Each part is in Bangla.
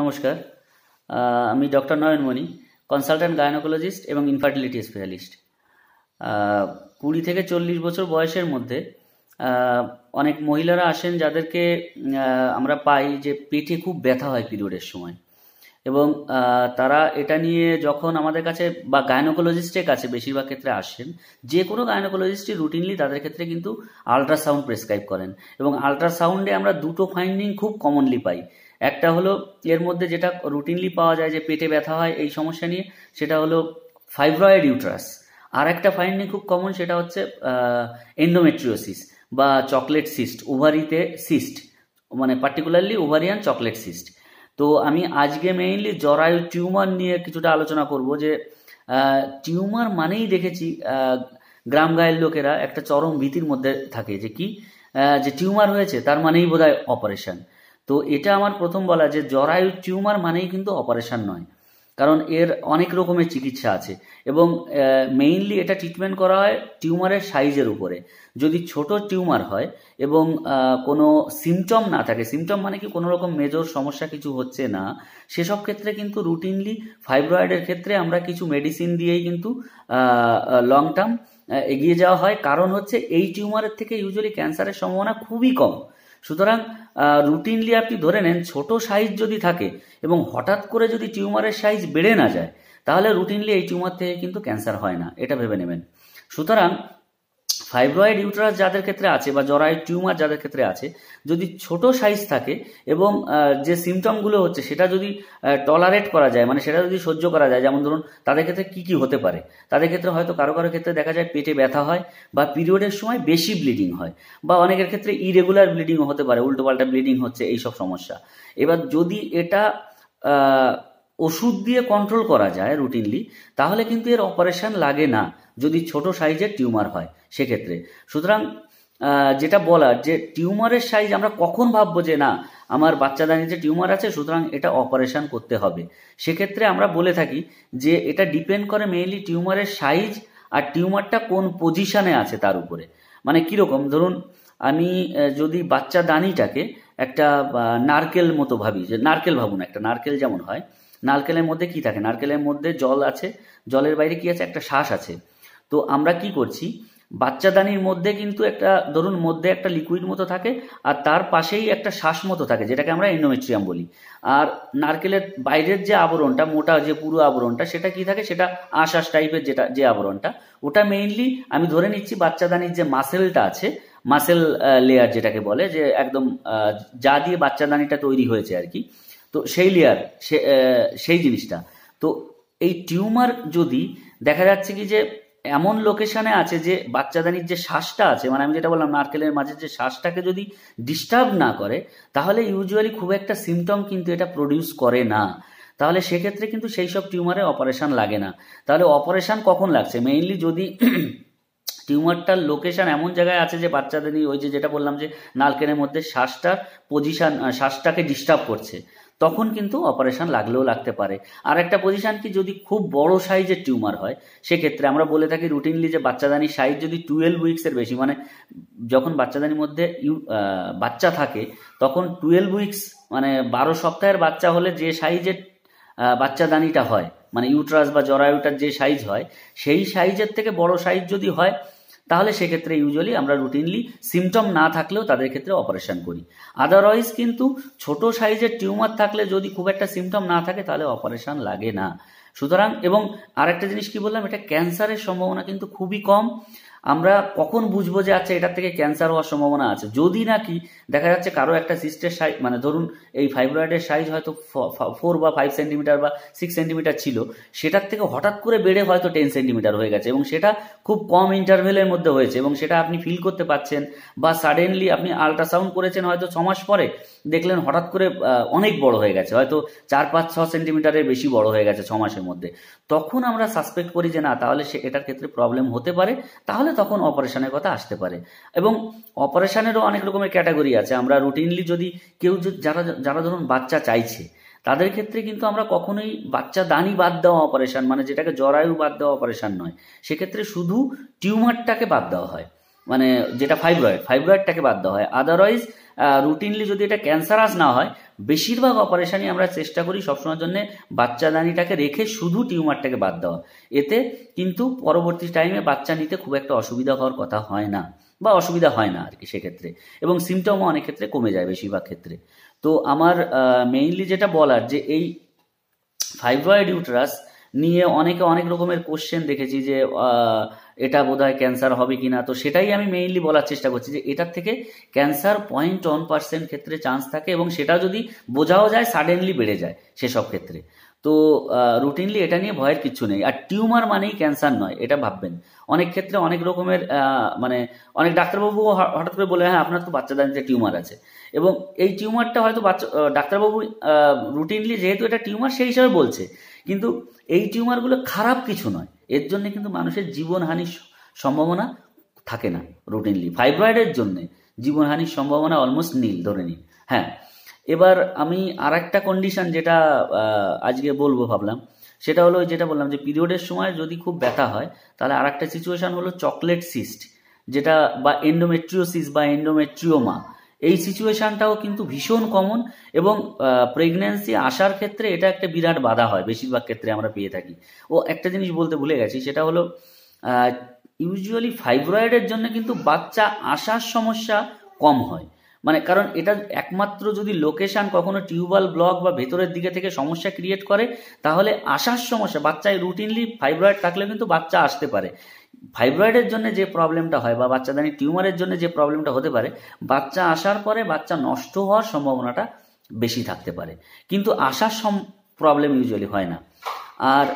নমস্কার আমি ডক্টর নয়নমণি কনসালট্যান্ট গায়নোকোলজিস্ট এবং ইনফার্টিলিটি স্পেশালিস্ট কুড়ি থেকে চল্লিশ বছর বয়সের মধ্যে অনেক মহিলারা আসেন যাদেরকে আমরা পাই যে পেটে খুব ব্যথা হয় পিরিয়ডের সময় এবং তারা এটা নিয়ে যখন আমাদের কাছে বা গায়নোকোলজিস্টের কাছে বেশিরভাগ ক্ষেত্রে আসেন যে কোনো গায়নোকোলজিস্টই রুটিনলি তাদের ক্ষেত্রে কিন্তু আলট্রাসাউন্ড প্রেসক্রাইব করেন এবং আলট্রাসাউন্ডে আমরা দুটো ফাইন্ডিং খুব কমনলি পাই একটা হলো এর মধ্যে যেটা রুটিনলি পাওয়া যায় যে পেটে ব্যথা হয় এই সমস্যা নিয়ে সেটা হলো ফাইব্রয়েড ইউট্রাস আর একটা ফাইন্ডিং খুব কমন সেটা হচ্ছে এন্ডোমেট্রিওসিস বা চকলেট সিস্ট ওভারিতে সিস্ট মানে পার্টিকুলারলি ওভারিয়ান চকলেট সিস্ট তো আমি আজকে মেইনলি জরায়ু টিউমার নিয়ে কিছুটা আলোচনা করব যে টিউমার মানেই দেখেছি গ্রাম গায়ের লোকেরা একটা চরম ভীতির মধ্যে থাকে যে কি যে টিউমার হয়েছে তার মানেই বোধহয় অপারেশন তো এটা আমার প্রথম বলা যে জরায়ু টিউমার মানেই কিন্তু অপারেশন নয় কারণ এর অনেক রকমের চিকিৎসা আছে এবং মেইনলি এটা ট্রিটমেন্ট করা হয় টিউমারের সাইজের উপরে যদি ছোট টিউমার হয় এবং কোনো সিমটম না থাকে সিমটম মানে কি কোনো রকম মেজর সমস্যা কিছু হচ্ছে না সেসব ক্ষেত্রে কিন্তু রুটিনলি ফাইব্রয়েডের ক্ষেত্রে আমরা কিছু মেডিসিন দিয়েই কিন্তু লং টার্ম এগিয়ে যাওয়া হয় কারণ হচ্ছে এই টিউমারের থেকে ইউজুয়ালি ক্যান্সারের সম্ভাবনা খুবই কম সুতরাং রুটিনলি আপনি ধরে নেন ছোট সাইজ যদি থাকে এবং হঠাৎ করে যদি টিউমারের সাইজ বেড়ে না যায় তাহলে রুটিনলি এই টিউমার থেকে কিন্তু ক্যান্সার হয় না এটা ভেবে নেবেন সুতরাং ফাইব্রয়েড ইউটারাস যাদের ক্ষেত্রে আছে বা জরায়ু টিউমার যাদের ক্ষেত্রে আছে যদি ছোট সাইজ থাকে এবং যে সিমটমগুলো হচ্ছে সেটা যদি টলারেট করা যায় মানে সেটা যদি সহ্য করা যায় যেমন ধরুন তাদের ক্ষেত্রে কী কী হতে পারে তাদের ক্ষেত্রে হয়তো কারো কারো ক্ষেত্রে দেখা যায় পেটে ব্যথা হয় বা পিরিয়ডের সময় বেশি ব্লিডিং হয় বা অনেকের ক্ষেত্রে ইরেগুলার ব্লিডিংও হতে পারে উল্টোপাল্টা ব্লিডিং হচ্ছে এইসব সমস্যা এবার যদি এটা ওষুধ দিয়ে কন্ট্রোল করা যায় রুটিনলি তাহলে কিন্তু এর অপারেশন লাগে না যদি ছোট সাইজের টিউমার হয় সেক্ষেত্রে সুতরাং যেটা বলার যে টিউমারের সাইজ আমরা কখন ভাববো যে না আমার বাচ্চাদানি যে টিউমার আছে সুতরাং এটা অপারেশন করতে হবে সেক্ষেত্রে আমরা বলে থাকি যে এটা ডিপেন্ড করে মেইনলি টিউমারের সাইজ আর টিউমারটা কোন পজিশানে আছে তার উপরে মানে কীরকম ধরুন আমি যদি বাচ্চা দানিটাকে একটা নারকেল মতো ভাবি যে নারকেল ভাবুন একটা নারকেল যেমন হয় নারকেলের মধ্যে কি থাকে নারকেলের মধ্যে জল আছে জলের বাইরে কি আছে একটা শ্বাস আছে তো আমরা কি করছি বাচ্চাদানির মধ্যে কিন্তু একটা ধরুন মধ্যে একটা লিকুইড মতো থাকে আর তার পাশেই একটা শ্বাস মতো থাকে যেটাকে আমরা এন্ডোমেট্রিয়াম বলি আর নারকেলের বাইরের যে আবরণটা মোটা যে পুরো আবরণটা সেটা কি থাকে সেটা আশাস টাইপের যেটা যে আবরণটা ওটা মেইনলি আমি ধরে নিচ্ছি বাচ্চাদানির যে মাসেলটা আছে মাসেল লেয়ার যেটাকে বলে যে একদম যা দিয়ে বাচ্চাদানিটা তৈরি হয়েছে আর কি তো সেই লেয়ার সেই জিনিসটা তো এই টিউমার যদি দেখা যাচ্ছে কি যে এমন লোকেশনে আছে যে বাচ্চাদানির যে শ্বাসটা আছে মানে আমি যেটা বললাম নারকেলের মাঝে যে শ্বাসটাকে যদি ডিস্টার্ব না করে তাহলে ইউজুয়ালি খুব একটা সিমটম কিন্তু এটা প্রডিউস করে না তাহলে সেক্ষেত্রে কিন্তু সেই সব টিউমারে অপারেশন লাগে না তাহলে অপারেশন কখন লাগছে মেইনলি যদি টিউমারটার লোকেশন এমন জায়গায় আছে যে বাচ্চাদের ওই যে যেটা বললাম যে নালকেনের মধ্যে শ্বাসটার পজিশান শ্বাসটাকে ডিস্টার্ব করছে তখন কিন্তু অপারেশন লাগলেও লাগতে পারে আর একটা পজিশন কি যদি খুব বড় সাইজের টিউমার হয় সেক্ষেত্রে আমরা বলে থাকি রুটিনলি যে বাচ্চাদানির সাইজ যদি টুয়েলভ উইক্সের বেশি মানে যখন বাচ্চাদানির মধ্যে বাচ্চা থাকে তখন টুয়েলভ উইক্স মানে বারো সপ্তাহের বাচ্চা হলে যে সাইজের বাচ্চাদানিটা হয় মানে ইউট্রাস বা জরায়ুটার যে সাইজ হয় সেই সাইজের থেকে বড় সাইজ যদি হয় তাহলে সেক্ষেত্রে ইউজুয়ালি আমরা রুটিনলি সিমটম না থাকলেও তাদের ক্ষেত্রে অপারেশন করি আদারওয়াইজ কিন্তু ছোট সাইজের টিউমার থাকলে যদি খুব একটা সিমটম না থাকে তাহলে অপারেশন লাগে না সুতরাং এবং আরেকটা জিনিস কি বললাম এটা ক্যান্সারের সম্ভাবনা কিন্তু খুবই কম আমরা কখন বুঝবো যে আচ্ছা এটার থেকে ক্যান্সার হওয়ার সম্ভাবনা আছে যদি নাকি দেখা যাচ্ছে কারো একটা সিস্টের সাইজ মানে ধরুন এই ফাইব্রয়েডের সাইজ হয়তো ফোর বা ফাইভ সেন্টিমিটার বা সিক্স সেন্টিমিটার ছিল সেটার থেকে হঠাৎ করে বেড়ে হয়তো টেন সেন্টিমিটার হয়ে গেছে এবং সেটা খুব কম ইন্টারভেলের মধ্যে হয়েছে এবং সেটা আপনি ফিল করতে পারছেন বা সাডেনলি আপনি আল্ট্রাসাউন্ড করেছেন হয়তো ছ মাস পরে দেখলেন হঠাৎ করে অনেক বড় হয়ে গেছে হয়তো চার পাঁচ ছ সেন্টিমিটারের বেশি বড় হয়ে গেছে ছ মাসের মধ্যে তখন আমরা সাসপেক্ট করি যে না তাহলে সে এটার ক্ষেত্রে প্রবলেম হতে পারে তাহলে তাহলে তখন অপারেশনের কথা আসতে পারে এবং অপারেশনেরও অনেক রকমের ক্যাটাগরি আছে আমরা রুটিনলি যদি কেউ যারা যারা ধরুন বাচ্চা চাইছে তাদের ক্ষেত্রে কিন্তু আমরা কখনোই বাচ্চা দানি বাদ দেওয়া অপারেশন মানে যেটাকে জরায়ু বাদ দেওয়া অপারেশান নয় সেক্ষেত্রে শুধু টিউমারটাকে বাদ দেওয়া হয় মানে যেটা ফাইব্রয়েড ফাইব্রয়েডটাকে বাদ দেওয়া হয় আদারওয়াইজ রুটিনলি যদি এটা ক্যান্সারাস না হয় বেশিরভাগ অপারেশানই আমরা চেষ্টা করি সবসময়ের জন্য বাচ্চাদানিটাকে রেখে শুধু টিউমারটাকে বাদ দেওয়া এতে কিন্তু পরবর্তী টাইমে বাচ্চা নিতে খুব একটা অসুবিধা হওয়ার কথা হয় না বা অসুবিধা হয় না আর কি সেক্ষেত্রে এবং সিমটমও অনেক ক্ষেত্রে কমে যায় বেশিরভাগ ক্ষেত্রে তো আমার মেইনলি যেটা বলার যে এই ফাইব্রয়েড ইউটরাস নিয়ে অনেকে অনেক রকমের কোশ্চেন দেখেছি যে এটা বোধহয় ক্যান্সার হবে কি না তো সেটাই আমি মেইনলি বলার চেষ্টা করছি যে এটার থেকে ক্যান্সার পয়েন্ট ওয়ান পার্সেন্ট ক্ষেত্রে চান্স থাকে এবং সেটা যদি বোঝাও যায় সাডেনলি বেড়ে যায় সেসব ক্ষেত্রে তো রুটিনলি এটা নিয়ে ভয়ের কিছু নেই আর টিউমার মানেই ক্যান্সার নয় এটা ভাববেন অনেক ক্ষেত্রে অনেক রকমের মানে অনেক ডাক্তারবাবু হঠাৎ করে বলে হ্যাঁ আপনার তো বাচ্চাদের টিউমার আছে এবং এই টিউমারটা হয়তো বাচ্চা ডাক্তারবাবু রুটিনলি যেহেতু এটা টিউমার সেই হিসাবে বলছে কিন্তু এই টিউমারগুলো খারাপ কিছু নয় এর জন্য কিন্তু মানুষের জীবনহানির সম্ভাবনা থাকে না রুটিনলি ফাইব্রয়েডের জন্যে জীবনহানির সম্ভাবনা অলমোস্ট নীল ধরে নিন হ্যাঁ এবার আমি আর একটা কন্ডিশন যেটা আজকে বলবো ভাবলাম সেটা হলো যেটা বললাম যে পিরিয়ডের সময় যদি খুব ব্যথা হয় তাহলে আর একটা সিচুয়েশান হলো চকলেট সিস্ট যেটা বা এন্ডোমেট্রিওসিস বা এন্ডোমেট্রিওমা এই সিচুয়েশানটাও কিন্তু ভীষণ কমন এবং প্রেগনেন্সি আসার ক্ষেত্রে এটা একটা বিরাট বাধা হয় বেশিরভাগ ক্ষেত্রে আমরা পেয়ে থাকি ও একটা জিনিস বলতে ভুলে গেছি সেটা হলো ইউজুয়ালি ফাইব্রয়েডের জন্য কিন্তু বাচ্চা আসার সমস্যা কম হয় মানে কারণ এটা একমাত্র যদি লোকেশান কখনো টিউবওয়েল ব্লক বা ভেতরের দিকে থেকে সমস্যা ক্রিয়েট করে তাহলে আসার সমস্যা বাচ্চায় রুটিনলি ফাইব্রয়েড থাকলে কিন্তু বাচ্চা আসতে পারে ফাইব্রয়েডের জন্য যে প্রবলেমটা হয় বা বাচ্চাদানি টিউমারের জন্য যে প্রবলেমটা হতে পারে বাচ্চা আসার পরে বাচ্চা নষ্ট হওয়ার সম্ভাবনাটা বেশি থাকতে পারে কিন্তু আসার সম প্রবলেম ইউজুয়ালি হয় না আর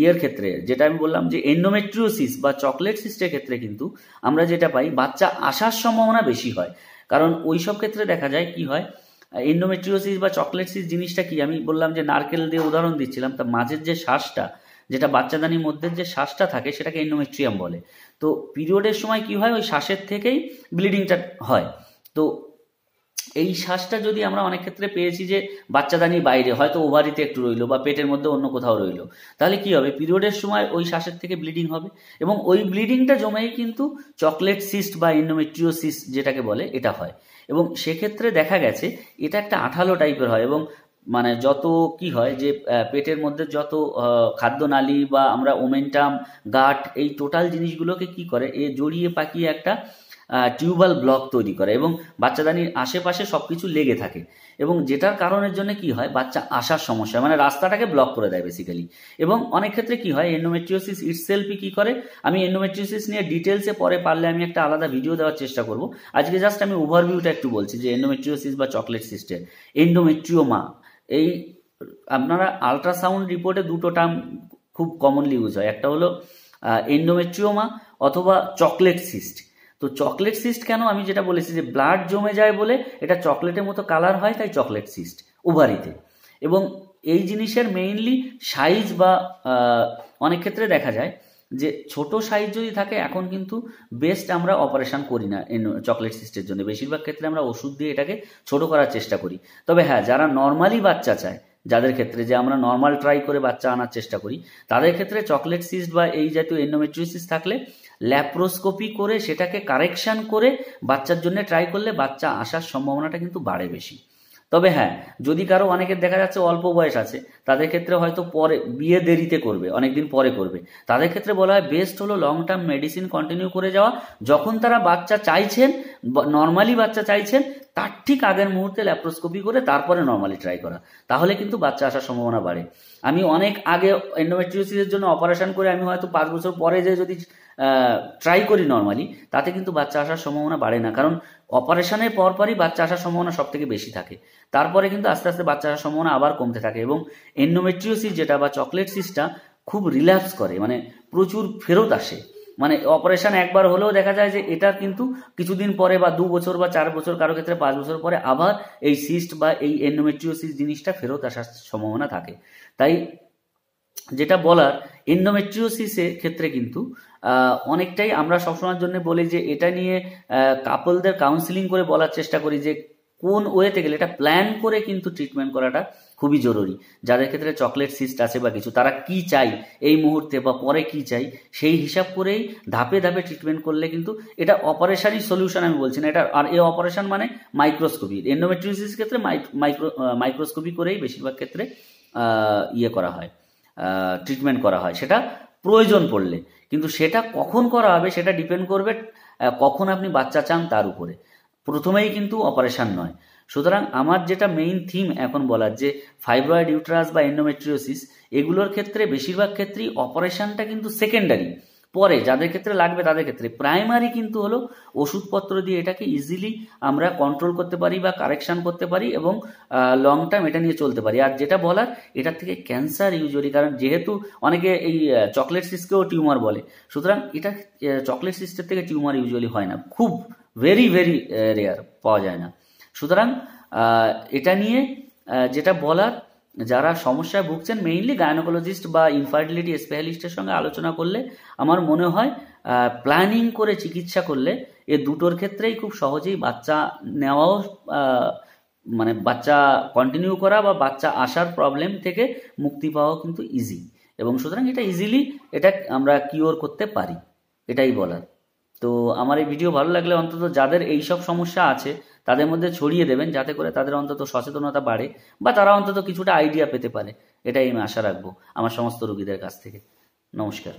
ইয়ের ক্ষেত্রে যেটা আমি বললাম যে এন্ডোমেট্রিওসিস বা চকলেট সিস্টের ক্ষেত্রে কিন্তু আমরা যেটা পাই বাচ্চা আসার সম্ভাবনা বেশি হয় কারণ ওই সব ক্ষেত্রে দেখা যায় কি হয় এন্ডোমেট্রিওসিস বা চকলেটসিস জিনিসটা কি আমি বললাম যে নারকেল দিয়ে উদাহরণ দিচ্ছিলাম তা মাঝের যে শ্বাসটা যেটা বাচ্চাদানির মধ্যে যে শ্বাসটা থাকে সেটাকে এন্ডোমেট্রিয়াম বলে তো পিরিয়ডের সময় কি হয় ওই শ্বাসের থেকেই ব্লিডিংটা হয় তো এই শ্বাসটা যদি আমরা অনেক ক্ষেত্রে পেয়েছি যে বাচ্চাদানির বাইরে হয়তো ওভারিতে একটু রইলো বা পেটের মধ্যে অন্য কোথাও রইলো তাহলে কি হবে পিরিয়ডের সময় ওই শ্বাসের থেকে ব্লিডিং হবে এবং ওই ব্লিডিংটা জমেই কিন্তু চকলেট সিস্ট বা ইনোমেট্রিও সিস্ট যেটাকে বলে এটা হয় এবং সেক্ষেত্রে দেখা গেছে এটা একটা আঠালো টাইপের হয় এবং মানে যত কি হয় যে পেটের মধ্যে যত খাদ্যনালী বা আমরা ওমেন্টাম গাট এই টোটাল জিনিসগুলোকে কি করে এ জড়িয়ে পাকিয়ে একটা টিউবাল ব্লক তৈরি করে এবং বাচ্চাদানির আশেপাশে সব কিছু লেগে থাকে এবং যেটার কারণের জন্য কি হয় বাচ্চা আসার সমস্যা মানে রাস্তাটাকে ব্লক করে দেয় বেসিক্যালি এবং অনেক ক্ষেত্রে কি হয় এন্ডোমেট্রিওসিস ইটসেলফই কি করে আমি এন্ডোমেট্রিওসিস নিয়ে ডিটেলসে পরে পারলে আমি একটা আলাদা ভিডিও দেওয়ার চেষ্টা করব আজকে জাস্ট আমি ওভারভিউটা একটু বলছি যে এন্ডোমেট্রিওসিস বা চকলেট সিস্টেম এন্ডোমেট্রিওমা এই আপনারা আলট্রাসাউন্ড রিপোর্টে দুটো টার্ম খুব কমনলি ইউজ হয় একটা হলো এন্ডোমেট্রিওমা অথবা চকলেট সিস্ট তো চকলেট সিস্ট কেন আমি যেটা বলেছি যে ব্লাড জমে যায় বলে এটা চকলেটের মতো কালার হয় তাই চকলেট সিস্ট ওভারিতে এবং এই জিনিসের মেইনলি সাইজ বা অনেক ক্ষেত্রে দেখা যায় যে ছোট সাইজ যদি থাকে এখন কিন্তু বেস্ট আমরা অপারেশন করি না চকলেট সিস্টের জন্য বেশিরভাগ ক্ষেত্রে আমরা ওষুধ দিয়ে এটাকে ছোট করার চেষ্টা করি তবে হ্যাঁ যারা নর্মালি বাচ্চা চায় যাদের ক্ষেত্রে যে আমরা নর্মাল ট্রাই করে বাচ্চা আনার চেষ্টা করি তাদের ক্ষেত্রে চকলেট সিস্ট বা এই জাতীয় এন্ডোমেট্রিসিস থাকলে ল্যাপ্রোস্কোপি করে সেটাকে কারেকশান করে বাচ্চার জন্য ট্রাই করলে বাচ্চা আসার সম্ভাবনাটা কিন্তু বাড়ে বেশি তবে হ্যাঁ যদি কারো অনেকের দেখা যাচ্ছে অল্প বয়স আছে তাদের ক্ষেত্রে হয়তো পরে বিয়ে দেরিতে করবে অনেকদিন পরে করবে তাদের ক্ষেত্রে বলা হয় বেস্ট হলো লং টার্ম মেডিসিন কন্টিনিউ করে যাওয়া যখন তারা বাচ্চা চাইছেন নর্মালি বাচ্চা চাইছেন তার ঠিক আগের মুহূর্তে ল্যাপ্রোস্কোপি করে তারপরে নর্মালি ট্রাই করা তাহলে কিন্তু বাচ্চা আসার সম্ভাবনা বাড়ে আমি অনেক আগে এন্ডোমেট্রিওসিসের জন্য অপারেশন করে আমি হয়তো পাঁচ বছর পরে যে যদি ট্রাই করি নর্মালি তাতে কিন্তু বাচ্চা আসার সম্ভাবনা বাড়ে না কারণ অপারেশনের পরপরই বাচ্চা আসার সম্ভাবনা সব থেকে বেশি থাকে তারপরে কিন্তু আস্তে আস্তে বাচ্চা আসার সম্ভাবনা আবার কমতে থাকে এবং এন্ডোমেট্রিওসিস যেটা বা চকলেট সিসটা খুব রিল্যাক্স করে মানে প্রচুর ফেরত আসে মানে অপারেশন একবার হলেও দেখা যায় যে এটা কিন্তু কিছুদিন পরে বা দু বছর বা চার বছর কারো ক্ষেত্রে পাঁচ বছর পরে আবার এই সিস্ট বা এই এন্ডোমেট্রিওসিস জিনিসটা ফেরত আসার সম্ভাবনা থাকে তাই যেটা বলার এন্ডোমেট্রিওসিসের ক্ষেত্রে কিন্তু অনেকটাই আমরা সবসময়ের জন্য বলি যে এটা নিয়ে কাপলদের কাউন্সিলিং করে বলার চেষ্টা করি যে কোন ওয়েতে গেলে এটা প্ল্যান করে কিন্তু ট্রিটমেন্ট করাটা খুবই জরুরি যাদের ক্ষেত্রে চকলেট সিস্ট আছে বা কিছু তারা কি চাই এই মুহূর্তে বা পরে কি চাই সেই হিসাব করেই ধাপে ধাপে ট্রিটমেন্ট করলে কিন্তু এটা অপারেশনই সলিউশন আমি বলছি না এটা আর এই অপারেশন মানে মাইক্রোস্কোপি এন্ডোমেট্রিওসিস ক্ষেত্রে মাইক্রো মাইক্রোস্কোপি করেই বেশিরভাগ ক্ষেত্রে ইয়ে করা হয় ট্রিটমেন্ট করা হয় সেটা প্রয়োজন পড়লে কিন্তু সেটা কখন করা হবে সেটা ডিপেন্ড করবে কখন আপনি বাচ্চা চান তার উপরে প্রথমেই কিন্তু অপারেশন নয় সুতরাং আমার যেটা মেইন থিম এখন বলার যে ফাইব্রয়েড ইউট্রাস বা এন্ডোমেট্রিওসিস এগুলোর ক্ষেত্রে বেশিরভাগ ক্ষেত্রেই অপারেশনটা কিন্তু সেকেন্ডারি পরে যাদের ক্ষেত্রে লাগবে তাদের ক্ষেত্রে প্রাইমারি কিন্তু হলো ওষুধপত্র দিয়ে এটাকে ইজিলি আমরা কন্ট্রোল করতে পারি বা কারেকশান করতে পারি এবং লং টার্ম এটা নিয়ে চলতে পারি আর যেটা বলার এটার থেকে ক্যান্সার ইউজুয়ালি কারণ যেহেতু অনেকে এই চকলেট সিস্কেও টিউমার বলে সুতরাং এটা চকলেট সিস্টের থেকে টিউমার ইউজুয়ালি হয় না খুব ভেরি ভেরি রেয়ার পাওয়া যায় না সুতরাং এটা নিয়ে যেটা বলার যারা সমস্যায় ভুগছেন মেইনলি গায়নোকোলজিস্ট বা ইনফার্টিলিটি স্পেশালিস্টের সঙ্গে আলোচনা করলে আমার মনে হয় প্ল্যানিং করে চিকিৎসা করলে এ দুটোর ক্ষেত্রেই খুব সহজেই বাচ্চা নেওয়াও মানে বাচ্চা কন্টিনিউ করা বা বাচ্চা আসার প্রবলেম থেকে মুক্তি পাওয়া কিন্তু ইজি এবং সুতরাং এটা ইজিলি এটা আমরা কিওর করতে পারি এটাই বলার তো আমার এই ভিডিও ভালো লাগলে অন্তত যাদের এই সব সমস্যা আছে তাদের মধ্যে ছড়িয়ে দেবেন যাতে করে তাদের অন্তত সচেতনতা বাড়ে বা তারা অন্তত কিছুটা আইডিয়া পেতে পারে এটাই আমি আশা রাখবো আমার সমস্ত রোগীদের কাছ থেকে নমস্কার